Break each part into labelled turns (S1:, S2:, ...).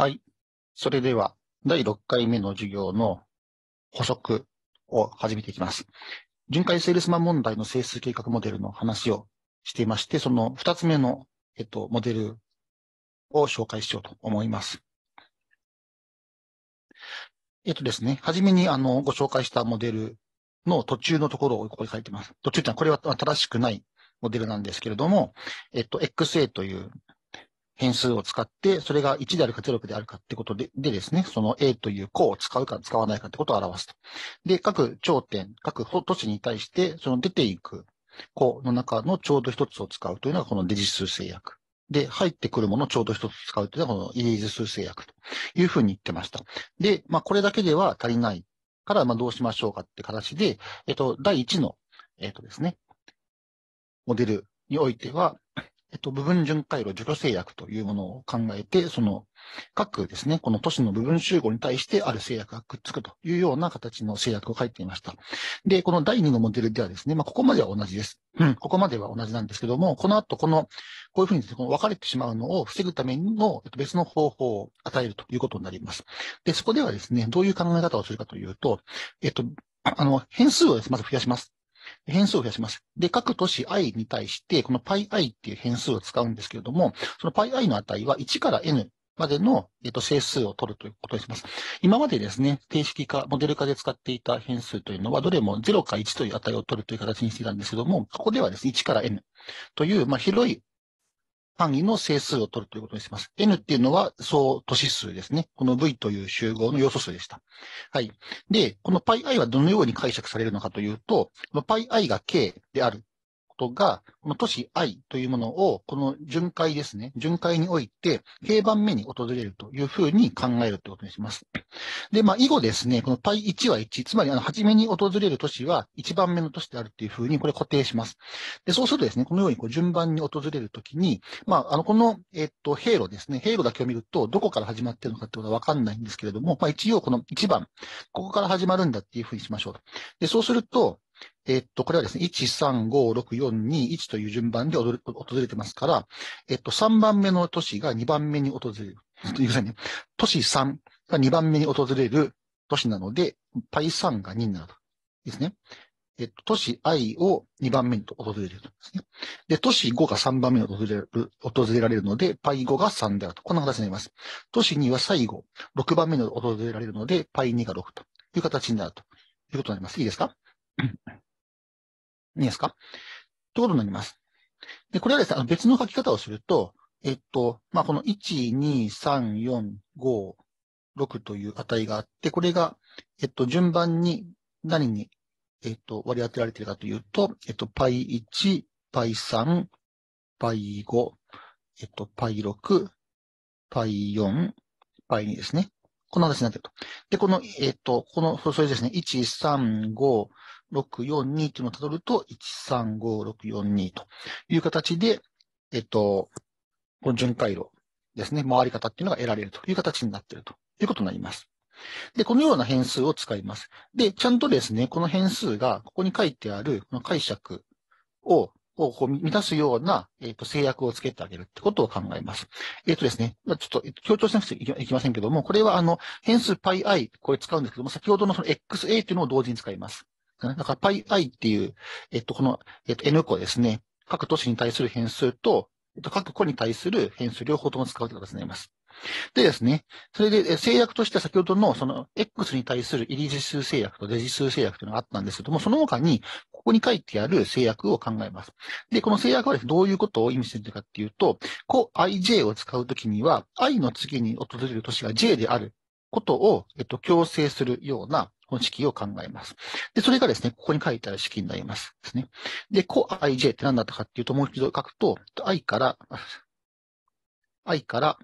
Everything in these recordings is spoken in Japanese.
S1: はい。それでは、第6回目の授業の補足を始めていきます。巡回セールスマン問題の整数計画モデルの話をしていまして、その2つ目の、えっと、モデルを紹介しようと思います。えっとですね、はじめにあの、ご紹介したモデルの途中のところをここに書いてます。途中ってのは、これは正しくないモデルなんですけれども、えっと、XA という変数を使って、それが1であるか0であるかってことででですね、その A という項を使うか使わないかってことを表すと。で、各頂点、各都市に対して、その出ていく項の中のちょうど一つを使うというのがこのデジ数制約。で、入ってくるものをちょうど一つ使うというのはこのイリーズ数制約というふうに言ってました。で、まあこれだけでは足りないから、まあどうしましょうかって形で、えっと、第1の、えっとですね、モデルにおいては、えっと、部分巡回路除去制約というものを考えて、その各ですね、この都市の部分集合に対してある制約がくっつくというような形の制約を書いていました。で、この第2のモデルではですね、まあ、ここまでは同じです。うん、ここまでは同じなんですけども、この後、この、こういうふうにですね、この分かれてしまうのを防ぐための別の方法を与えるということになります。で、そこではですね、どういう考え方をするかというと、えっと、あの、変数をまず増やします。変数を増やします。で、各都市 i に対して、この π i っていう変数を使うんですけれども、その π i i の値は1から n までの、えっと、整数を取るということにします。今までですね、定式化、モデル化で使っていた変数というのは、どれも0か1という値を取るという形にしていたんですけども、ここではですね、1から n という、まあ、広い単位の整数を取るということにします。n っていうのは総都市数ですね。この v という集合の要素数でした。はい。で、この πi はどのように解釈されるのかというと、この πi が k であるとが、この都市愛というものを、この巡回ですね、巡回において、平番目に訪れるというふうに考えるということにします。で、まあ、以後ですね、この π1 は1、つまり、あの、初めに訪れる都市は1番目の都市であるというふうに、これ固定します。で、そうするとですね、このようにこう順番に訪れるときに、まあ、あの、この、えっと、平路ですね、平路だけを見ると、どこから始まってるのかってことはわかんないんですけれども、まあ、一応この1番、ここから始まるんだっていうふうにしましょう。で、そうすると、えっと、これはですね、1、3、5、6、4、2、1という順番で訪れてますから、えっと、3番目の都市が2番目に訪れる。というさね、都市3が2番目に訪れる都市なので、パイ3が2になると。ですね。えっと、都市 I を2番目に訪れるとですね。で、都市5が3番目に訪れる、訪れられるので、パイ5が3であると。こんな形になります。都市2は最後、6番目に訪れられるので、パイ2が6という形になるということになります。いいですかいいですかということになります。で、これはですね、別の書き方をすると、えっと、まあ、この1、2、3、4、5、6という値があって、これが、えっと、順番に何に、えっと、割り当てられているかというと、えっと、π1、π3、π5、えっと、π6、π4、π2 ですね。この形になっていると。で、この、えっと、この、それですね、1、3、5、642っていうのをたどると、135642という形で、えっと、この巡回路ですね、回り方っていうのが得られるという形になっているということになります。で、このような変数を使います。で、ちゃんとですね、この変数が、ここに書いてある、この解釈を、をこう満たすような、えっ、ー、と、制約をつけてあげるってことを考えます。えっ、ー、とですね、ちょっと強調しなくてはいけませんけども、これはあの、変数 πi、これ使うんですけども、先ほどのその xa っていうのを同時に使います。だから PyI っていう、えっと、この、えっと、N 個ですね。各都市に対する変数と、えっと、各個に対する変数両方とも使うという形になります。でですね、それで制約として先ほどのその X に対する入り次数制約と出次数制約というのがあったんですけども、その他にここに書いてある制約を考えます。で、この制約はですね、どういうことを意味しているかっていうと、こう ij を使うときには、i の次に訪れる都市が j であることを、えっと、強制するような、この式を考えます。で、それがですね、ここに書いてある式になりますですね。で、個 ij って何だったかっていうと、もう一度書くと、i から、i から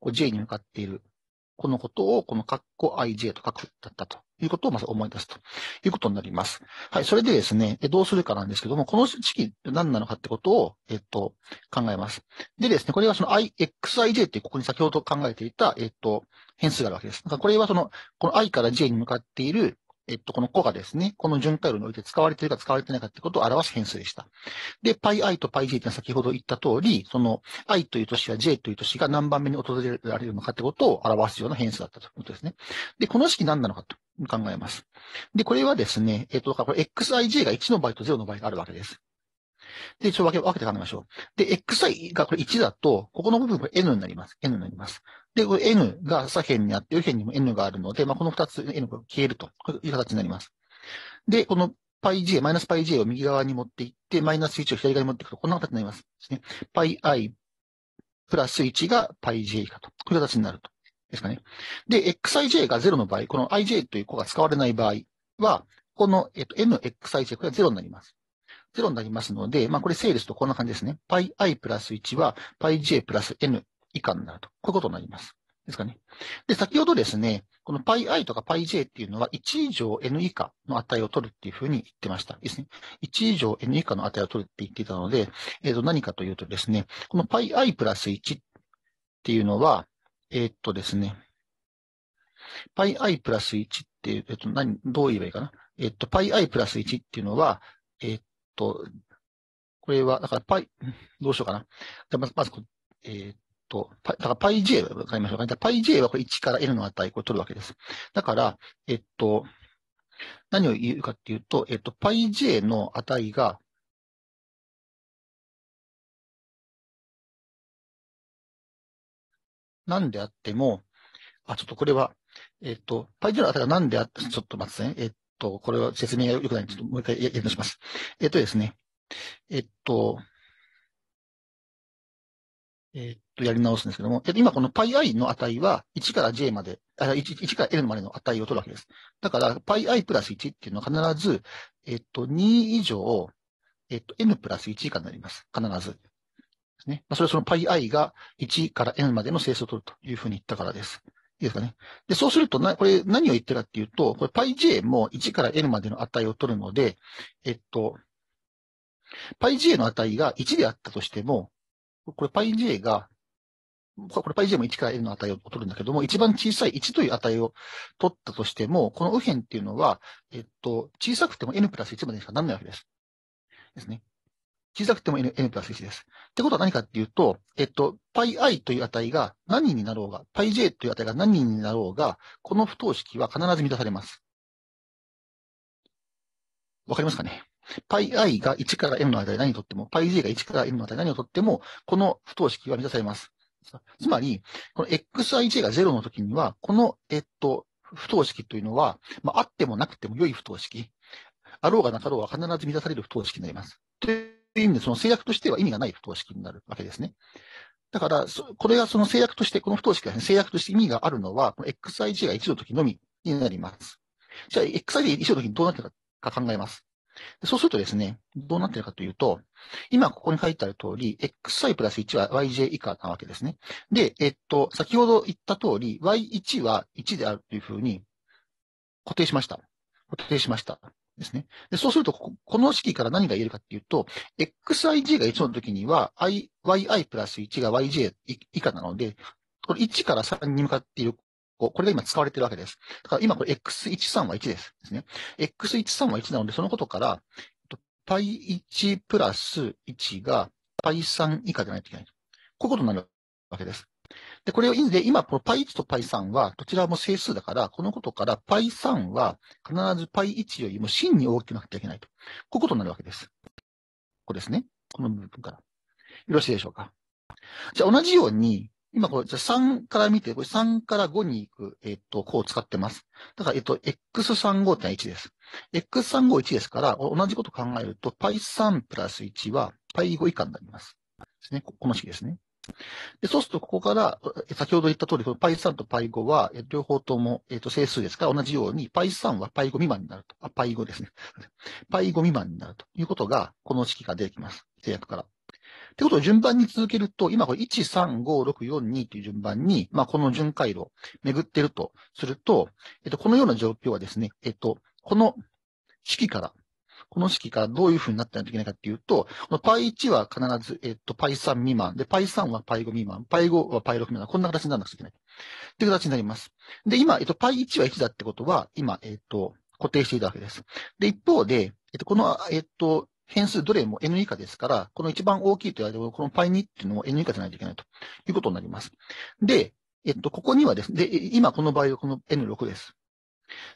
S1: こう j に向かっている、このことを、このっこ ij と書くだったということをまず思い出すということになります。はい。それでですね、どうするかなんですけども、この式って何なのかってことを、えっと、考えます。でですね、これがその ixij っていう、ここに先ほど考えていた、えっと、変数があるわけです。だからこれはその、この i から j に向かっている、えっと、この子がですね、この巡回路において使われているか使われてないかってことを表す変数でした。で、pi_i と pi_j っていうのは先ほど言った通り、その i という都市や j という都市が何番目に訪れられるのかってことを表すような変数だったということですね。で、この式何なのかと考えます。で、これはですね、えっと、だからこれ xij が1の場合と0の場合があるわけです。で、一応分け、分けて考えましょう。で、xi がこれ1だと、ここの部分が n になります。n になります。で、これ n が左辺にあって、右辺にも n があるので、まあ、この2つ n が消えるという形になります。で、この πj、マイナス πj を右側に持っていって、マイナス1を左側に持っていくと、こんな形になります。ですね。πi プラス1が πj 以下と。こういう形になると。ですかね。で、xij が0の場合、この ij という子が使われない場合は、この、えっと、nxij、これは0になります。0になりますので、まあ、これ整理すすとこんな感じですね。πi プラス1は πj プラス n 以下になると。こういうことになります。ですかね。で、先ほどですね、この πi とか πj っていうのは1以上 n 以下の値を取るっていうふうに言ってました。ですね。1以上 n 以下の値を取るって言ってたので、えっ、ー、と、何かというとですね、この πi プラス1っていうのは、えー、っとですね、πi プラス1っていう、えっと、何、どう言えばいいかな。えっと、πi プラス1っていうのは、えと、これは、だからパイ、どうしようかな。じゃまず、まずえー、っと、だからパイ j わかりましょうか、ね。p j はこれ1から L の値、これ取るわけです。だから、えっと、何を言うかっていうと、えっと、PyJ の値が、何であっても、あ、ちょっとこれは、えっと、パイ j の値が何であってもあちょっとこれはえっとパイ j の値が何であってちょっと待ってね。えっと、これは説明が良くないんで、ちょっともう一回やり直します。えっとですね。えっと、えっと、やり直すんですけども、今この πi の値は1から j まで、あ 1, 1から n までの値を取るわけです。だから πi プラス1っていうのは必ず、えっと、2以上、えっと、n プラス1以下になります。必ず。ね。まあ、それはその πi が1から n までの整数を取るというふうに言ったからです。いいですかね。で、そうするとな、これ何を言ってるかっていうと、これ πj も1から n までの値を取るので、えっと、πj の値が1であったとしても、これ πj が、これ πj も1から n の値を取るんだけども、一番小さい1という値を取ったとしても、この右辺っていうのは、えっと、小さくても n プラス1までしかならないわけです。ですね。小さくても n, n プラス1です。ってことは何かっていうと、えっと、π i という値が何になろうが、π j という値が何になろうが、この不等式は必ず満たされます。わかりますかね π i が1から m の値何をとっても、π j が1から m の値何をとっても、この不等式は満たされます。つまり、この xij が0の時には、この、えっと、不等式というのは、まあ、あってもなくても良い不等式。あろうがなかろうが必ず満たされる不等式になります。といいう意味で、その制約としては意味がない不等式になるわけですね。だから、これがその制約として、この不等式が、ね、制約として意味があるのは、この xij が1の時のみになります。じゃあ、xij が1の時にどうなってるか考えます。そうするとですね、どうなってるかというと、今ここに書いてある通り、xi プラス1は yj 以下なわけですね。で、えっと、先ほど言った通り、y1 は1であるというふうに固定しました。固定しました。ですね。で、そうするとこ、この式から何が言えるかっていうと、xij が1の時には、i yi プラス1が yj 以下なので、これ1から3に向かっているこれが今使われているわけです。だから今これ x13 は1です。ですね。x13 は1なので、そのことから、π1 プラス1が π3 以下じゃないといけない。こういうことになるわけです。で、これを、で、今、この π1 と π3 は、どちらも整数だから、このことから π3 は必ず π1 よりも真に大きくなてはいけないと。こういうことになるわけです。ここですね。この部分から。よろしいでしょうか。じゃあ同じように、今これ、じゃあ3から見て、これ3から5に行く、えっと、項を使ってます。だから、えっと、x35.1 です。x351 ですから、同じこと考えると、π3 プラス1は π5 以下になります。ですね。この式ですね。で、そうすると、ここから、先ほど言った通り、こ Py3 と Py5 は、両方とも、えっ、ー、と、整数ですから、同じように、Py3 は Py5 未満になると。あ、Py5 ですね。Py5 未満になるということが、この式が出てきます。制約から。ってことを順番に続けると、今これ1、3、5、6、4、2という順番に、まあ、この順回路巡ってるとすると、えっ、ー、と、このような状況はですね、えっ、ー、と、この式からこの式がどういうふうになってないといけないかっていうと、この π1 は必ず、えっと、π3 未満。で、π3 は π5 未満。π5 は π6 未満。こんな形にならなくちゃいけない。っていう形になります。で、今、えっと、π1 は1だってことは、今、えっと、固定していたわけです。で、一方で、えっと、この、えっと、変数どれも n 以下ですから、この一番大きいと言われるこの π2 っていうのを n 以下じゃないといけないということになります。で、えっと、ここにはですね、で、今この場合はこの n6 です。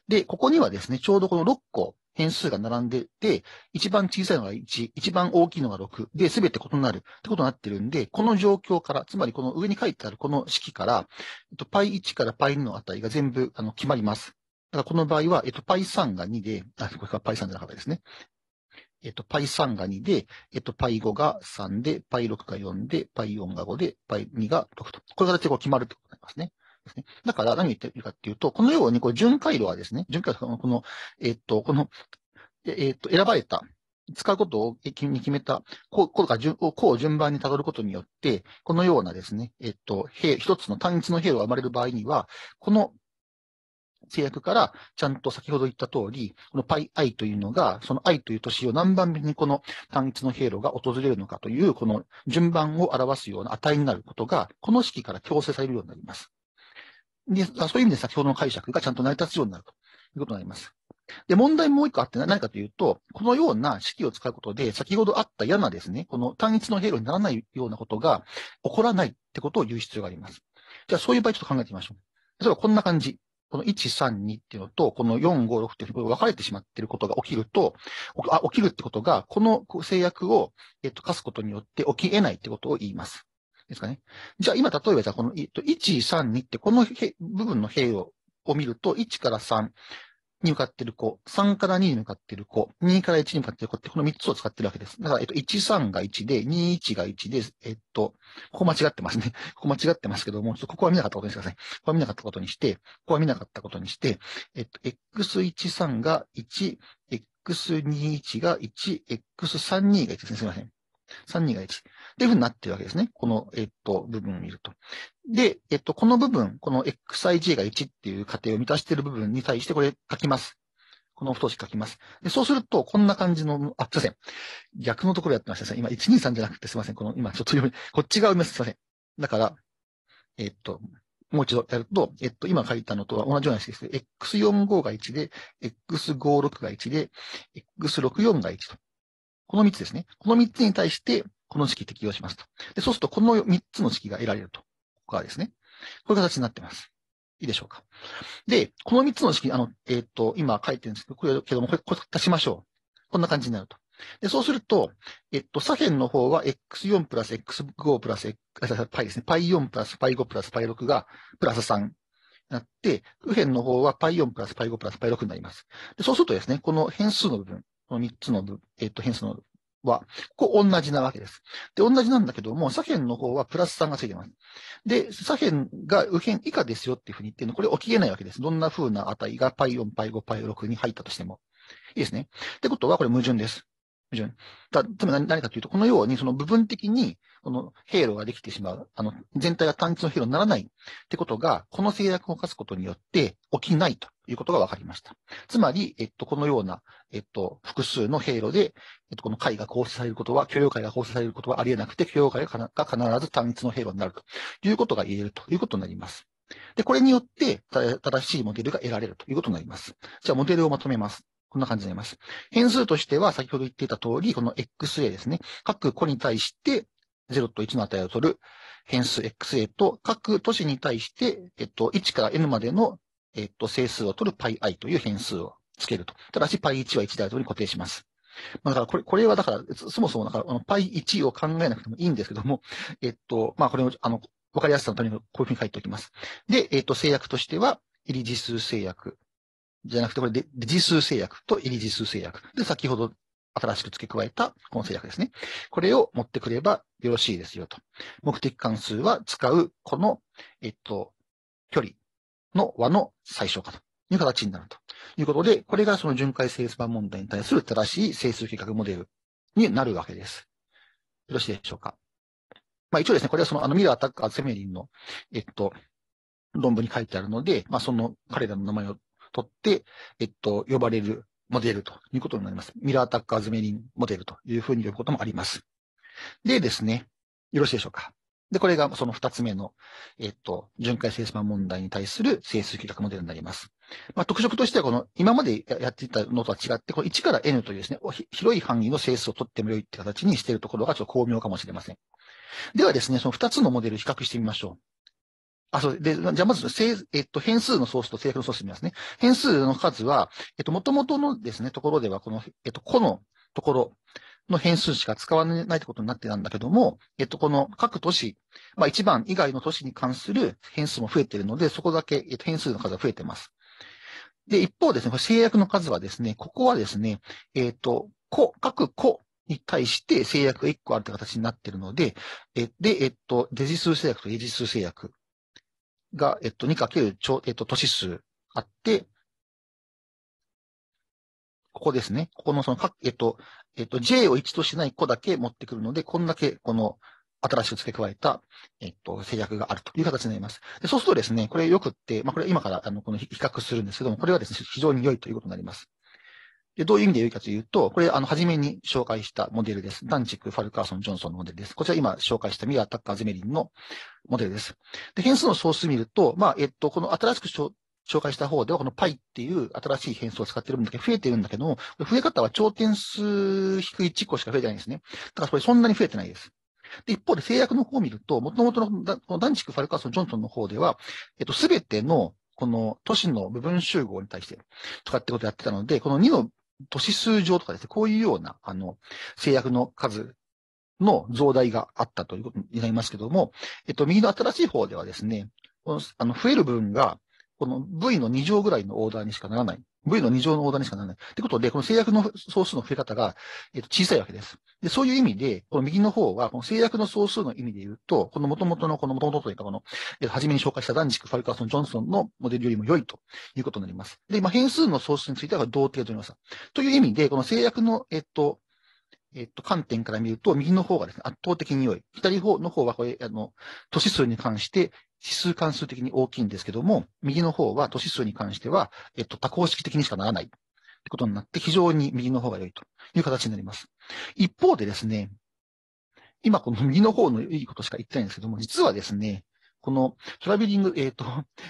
S1: で、ここにはですね、ちょうどこの6個変数が並んでて、一番小さいのが1、一番大きいのが6、で、すべて異なるってことになってるんで、この状況から、つまりこの上に書いてあるこの式から、えっと、π1 から π2 の値が全部あの決まります。だからこの場合は、えっと、π3 が2で、あ、これが π3 じゃなかったですね。えっと、π3 が2で、えっと、π5 が3で、π6 が4で、π4 が5で、π2 が6と。これが結構決まるってことになりますね。だから何言ってるかっていうと、このようにこう巡回路はですね、巡回路はこの、えー、っと、この、えー、っと、選ばれた、使うことを決めた、こう、こうか順、こう順番に辿ることによって、このようなですね、えー、っと、一つの単一の平路が生まれる場合には、この制約から、ちゃんと先ほど言った通り、この πi というのが、その i という年を何番目にこの単一の経路が訪れるのかという、この順番を表すような値になることが、この式から強制されるようになります。で、そういう意味で先ほどの解釈がちゃんと成り立つようになるということになります。で、問題もう一個あって何かというと、このような式を使うことで、先ほどあった嫌なですね、この単一の平路にならないようなことが起こらないってことを言う必要があります。じゃあ、そういう場合ちょっと考えてみましょう。例えばこんな感じ。この1、3、2っていうのと、この4、5、6っていうのが分かれてしまっていることが起きると、あ起きるってことが、この制約を、えっと、課すことによって起き得ないってことを言います。ですかね。じゃあ今、例えばじゃあこの、えっと、1、3、2ってこの部分の比をを見ると、1から3に向かってる子、3から2に向かってる子、2から1に向かってる子って、この3つを使ってるわけです。だから、えっと、1、3が1で、2、1が1で、えっと、ここ間違ってますね。ここ間違ってますけども、ちょっとここは見なかったことにしてください。ここは見なかったことにして、ここは見なかったことにして、えっと、x1、3が1、x21 が1、x32 が1ですね。すみません。32が1。というふうになってるわけですね。この、えっと、部分を見ると。で、えっと、この部分、この xij が1っていう仮定を満たしている部分に対してこれ書きます。この不等式書きます。で、そうすると、こんな感じの、あ、すいません。逆のところやってました。今、123じゃなくてすいません。この、今、ちょっと読み、こっち側読みます。すいません。だから、えっと、もう一度やると、えっと、今書いたのとは同じような式です。x45 が1で、x56 が1で、x64 が1と。この3つですね。この3つに対して、この式適用しますと。で、そうするとこの3つの式が得られると。ここがですね。こういう形になってます。いいでしょうか。で、この3つの式、あの、えっ、ー、と、今書いてるんですけど、これけども、これ足しましょう。こんな感じになると。で、そうすると、えっと、左辺の方は x4 プラス x5 プラス π ですね。π4 プラス π5 プラス π6 がプラス3になって、右辺の方は π4 プラス π5 プラス π6 になります。で、そうするとですね、この変数の部分、この3つの部分、えっと、変数のは、こう同じなわけです。で、同じなんだけども、左辺の方はプラス3がついてます。で、左辺が右辺以下ですよっていうふうに言ってるの、これ起きれないわけです。どんな風な値が π4、π5、π6 に入ったとしても。いいですね。ってことは、これ矛盾です。だ、つまり何かというと、このように、その部分的に、この平路ができてしまう、あの、全体が単一の平路にならないってことが、この制約を課すことによって起きないということが分かりました。つまり、えっと、このような、えっと、複数の平路で、えっと、この解が構成されることは、許容解が構成されることはあり得なくて、許容解が必ず単一の平路になるということが言えるということになります。で、これによって、正しいモデルが得られるということになります。じゃあ、モデルをまとめます。こんな感じになります。変数としては、先ほど言っていた通り、この XA ですね。各個に対して、0と1の値を取る変数 XA と、各都市に対して、えっと、1から N までの、えっと、整数を取る πi という変数をつけると。ただし、π1 は1台とに固定します。まあ、だからこれ、これはだから、そもそもだから、あの、π1 を考えなくてもいいんですけども、えっと、まあ、これを、あの、わかりやすさのためにこういうふうに書いておきます。で、えっと、制約としては、入り次数制約。じゃなくて、これで、時数制約とエリ時数制約。で、先ほど新しく付け加えたこの制約ですね。これを持ってくればよろしいですよと。目的関数は使うこの、えっと、距離の和の最小化という形になるということで、これがその巡回整数版問題に対する正しい整数計画モデルになるわけです。よろしいでしょうか。まあ一応ですね、これはそのあのミラー・タッカー・セメリンの、えっと、論文に書いてあるので、まあその彼らの名前を取って、えっと、呼ばれるモデルということになります。ミラーアタッカーズメリンモデルというふうに呼ぶこともあります。でですね、よろしいでしょうか。で、これがその二つ目の、えっと、巡回整数版問題に対する整数比画モデルになります。まあ、特色としては、この、今までやっていたのとは違って、この1から N というですね、広い範囲の整数を取ってもよいって形にしているところがちょっと巧妙かもしれません。ではですね、その二つのモデル比較してみましょう。あ、そうで、じゃあまず、えっと、変数のソースと制約のソース見ますね。変数の数は、えっと、元々のですね、ところでは、この、えっと、個のところの変数しか使わないってことになってたんだけども、えっと、この各都市、まあ、一番以外の都市に関する変数も増えているので、そこだけ、えっと、変数の数が増えてます。で、一方ですね、これ制約の数はですね、ここはですね、えっと、個、各個に対して制約が1個あるって形になっているので、えで、えっと、デジ数制約とエジ数制約が、えっと、2かける超、えっと、都市数あって、ここですね。ここのその、えっと、えっと、J を1としない子だけ持ってくるので、こんだけ、この、新しく付け加えた、えっと、制約があるという形になります。でそうするとですね、これよくって、まあ、これ今から、あの、この比較するんですけども、これはですね、非常に良いということになります。で、どういう意味で言うかというと、これ、あの、初めに紹介したモデルです。ダンチック、ファルカーソン、ジョンソンのモデルです。こちら今紹介したミラー、タッカー、ゼメリンのモデルです。で、変数の総数見ると、まあ、えっと、この新しく紹介した方では、この π っていう新しい変数を使ってるんだけど、増えてるんだけども、増え方は頂点数低い1個しか増えてないんですね。だからこれそんなに増えてないです。で、一方で制約の方を見ると、もともとのダンチック、ファルカーソン、ジョンソンの方では、えっと、すべてのこの都市の部分集合に対してとかってことをやってたので、この2の都市数上とかですね、こういうような、あの、制約の数の増大があったということになりますけども、えっと、右の新しい方ではですね、このあの増える分が、この V の2乗ぐらいのオーダーにしかならない V の2乗のオーダーにしかならない。ってことで、この制約の総数の増え方が、えっと小さいわけです。で、そういう意味で、この右の方は、この制約の総数の意味で言うと、この元々の、この元々というか、この、えと、初めに紹介したダンジック、ファルカーソン、ジョンソンのモデルよりも良いということになります。で、今、変数の総数については同程度のます。という意味で、この制約の、えっ、と、えっ、と、観点から見ると、右の方がですね、圧倒的に良い。左方の方は、これ、あの、都市数に関して、指数関数的に大きいんですけども、右の方は都市数に関しては、えっと、多項式的にしかならないってことになって、非常に右の方が良いという形になります。一方でですね、今この右の方の良いことしか言ってないんですけども、実はですね、このトラベリング、えっ、ー、と、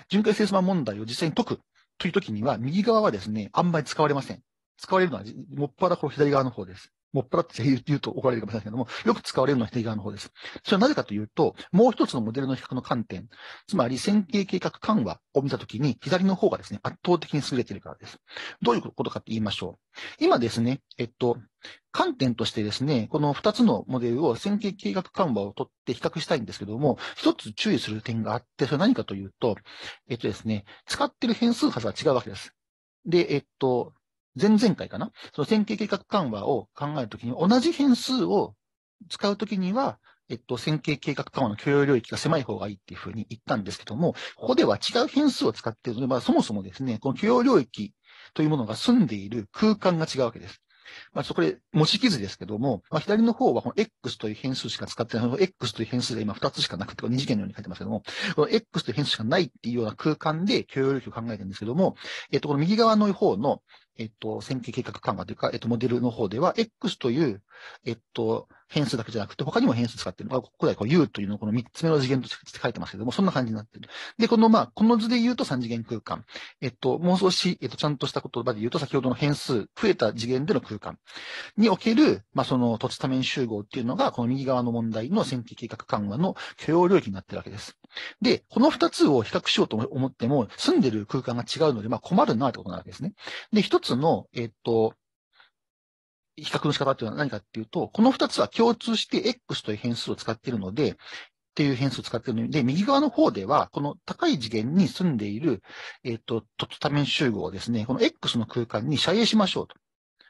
S1: 巡回セースマ問題を実際に解くという時には、右側はですね、あんまり使われません。使われるのは、もっぱらこう左側の方です。もっぱらって言うと怒られるかもしれないけども、よく使われるのは左側の方です。それはなぜかというと、もう一つのモデルの比較の観点、つまり線形計画緩和を見たときに、左の方がですね、圧倒的に優れているからです。どういうことかって言いましょう。今ですね、えっと、観点としてですね、この2つのモデルを線形計画緩和をとって比較したいんですけども、一つ注意する点があって、それは何かというと、えっとですね、使ってる変数数は違うわけです。で、えっと、前々回かな、その線形計画緩和を考えるときに、同じ変数を使うときには、えっと、線形計画緩和の許容領域が狭い方がいいっていうふうに言ったんですけども、ここでは違う変数を使っているので、まあ、そもそもですね、この許容領域というものが住んでいる空間が違うわけです。まあ、そこで模式図ですけども、まあ、左の方はこの X という変数しか使ってない、この X という変数が今2つしかなくて、2次元のように書いてますけども、この X という変数しかないっていうような空間で許容領域を考えてるんですけども、えっと、この右側の方の、えっと、線形計画緩和というか、えっと、モデルの方では、X という、えっと、変数だけじゃなくて、他にも変数使ってる。のが、ここでこう U というのをこの3つ目の次元として書いてますけども、そんな感じになってる。で、このまあ、この図で言うと3次元空間。えっと、もう少し、えっと、ちゃんとした言葉で言うと、先ほどの変数、増えた次元での空間における、まあ、その土地多面集合っていうのが、この右側の問題の線形計画緩和の許容領域になってるわけです。で、この2つを比較しようと思っても、住んでる空間が違うので、まあ、困るなってことなわけですね。で、1つの、えっと、比較の仕方っていうのは何かっていうと、この2つは共通して X という変数を使っているので、っていう変数を使っているので、右側の方では、この高い次元に住んでいる、えっ、ー、と、トット多面集合をですね、この X の空間に遮影しましょうと。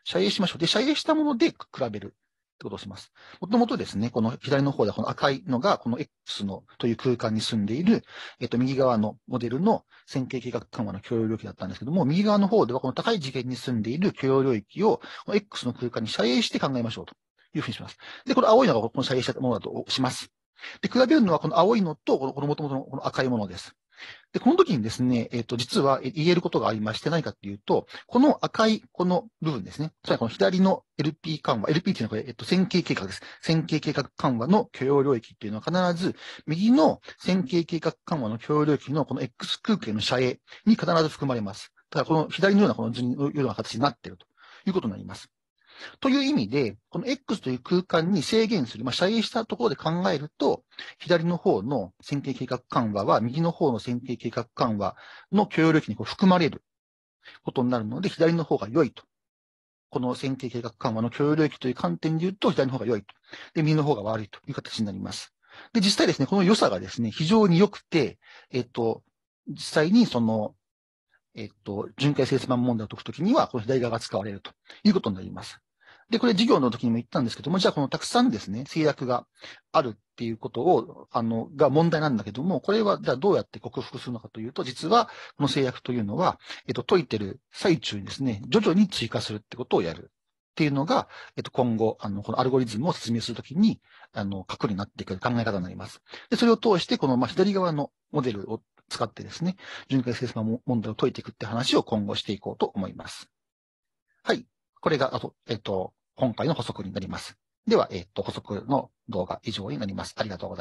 S1: 遮影しましょう。で、遮影したもので比べる。ってことをします。もともとですね、この左の方でこの赤いのが、この X のという空間に住んでいる、えっと、右側のモデルの線形計画緩和の許容領域だったんですけども、右側の方ではこの高い次元に住んでいる許容領域を、この X の空間に遮影して考えましょうというふうにします。で、この青いのがこの遮影したものだとします。で、比べるのはこの青いのと、この元々のこの赤いものです。で、この時にですね、えっ、ー、と、実は言えることがありまして、何かっていうと、この赤い、この部分ですね。つまりこの左の LP 緩和、LP っていうのはこれ、えっ、ー、と、線形計画です。線形計画緩和の許容領域っていうのは必ず、右の線形計画緩和の許容領域のこの X 空間の遮影に必ず含まれます。ただ、この左のようなこの図のような形になっているということになります。という意味で、この X という空間に制限する、まあ、遮影したところで考えると、左の方の線形計画緩和は、右の方の線形計画緩和の許容領域にこう含まれることになるので、左の方が良いと。この線形計画緩和の許容領域という観点で言うと、左の方が良いと。で、右の方が悪いという形になります。で、実際ですね、この良さがですね、非常に良くて、えっと、実際にその、えっと、巡回整数版問題を解くときには、この左側が使われるということになります。で、これ授業の時にも言ったんですけども、じゃあこのたくさんですね、制約があるっていうことを、あの、が問題なんだけども、これはじゃあどうやって克服するのかというと、実はこの制約というのは、えっと、解いてる最中にですね、徐々に追加するってことをやる。っていうのが、えっと、今後、あの、このアルゴリズムを説明するときに、あの、核になってくる考え方になります。で、それを通して、この、ま左側のモデルを使ってですね、巡回生産問題を解いていくって話を今後していこうと思います。はい。これが、あと、えっと、今回の補足になります。では、えっ、ー、と、補足の動画以上になります。ありがとうございます。